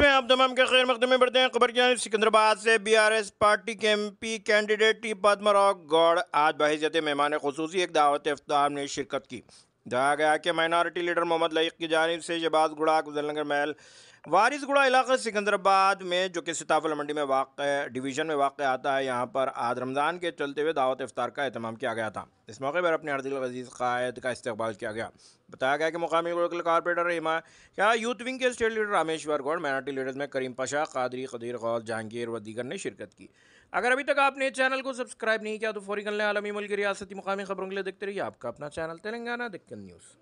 में आप तमाम के खैर मकदमे बढ़ते हैं खबर की सिकंदराबाद से बी आर एस पार्टी के M P candidate T Rao Goud आज बहसीत मेहमान खसूसी एक दावत अफ्तार में शिरकत की कहा गया कि माइनॉरिटी लीडर मोहम्मद लईक की जानब से शहबाज गुड़ाक जलनगर महल वारिस गुड़ा इलाका सिकंदराबाद में जो कि सिताफल मंडी में वाक़ डिवीज़न में वाक़ आता है यहाँ पर आज रमज़ान के चलते हुए दावत इफ्तार का अहतमाम किया गया था इस मौके पर अपने हरदिल अजीज़ कायद का इस्तेबाल किया गया बताया गया कि मुकामी लोकल कारपोरेटर हिमा यहाँ यूथ विंग के state leader Rameshwar Goud minority leaders में करीम पशा कादरी कदीर गौर जहांगीर व दीगर ने शिरकत की अगर अभी तक आपने चैनल को सब्सक्राइब नहीं किया तो फौरी लें आलमी मुल्क रियासती मुकामी खबरों के लिए देखते रहिए आपका अपना चैनल तेलंगाना दिक्कत न्यूज़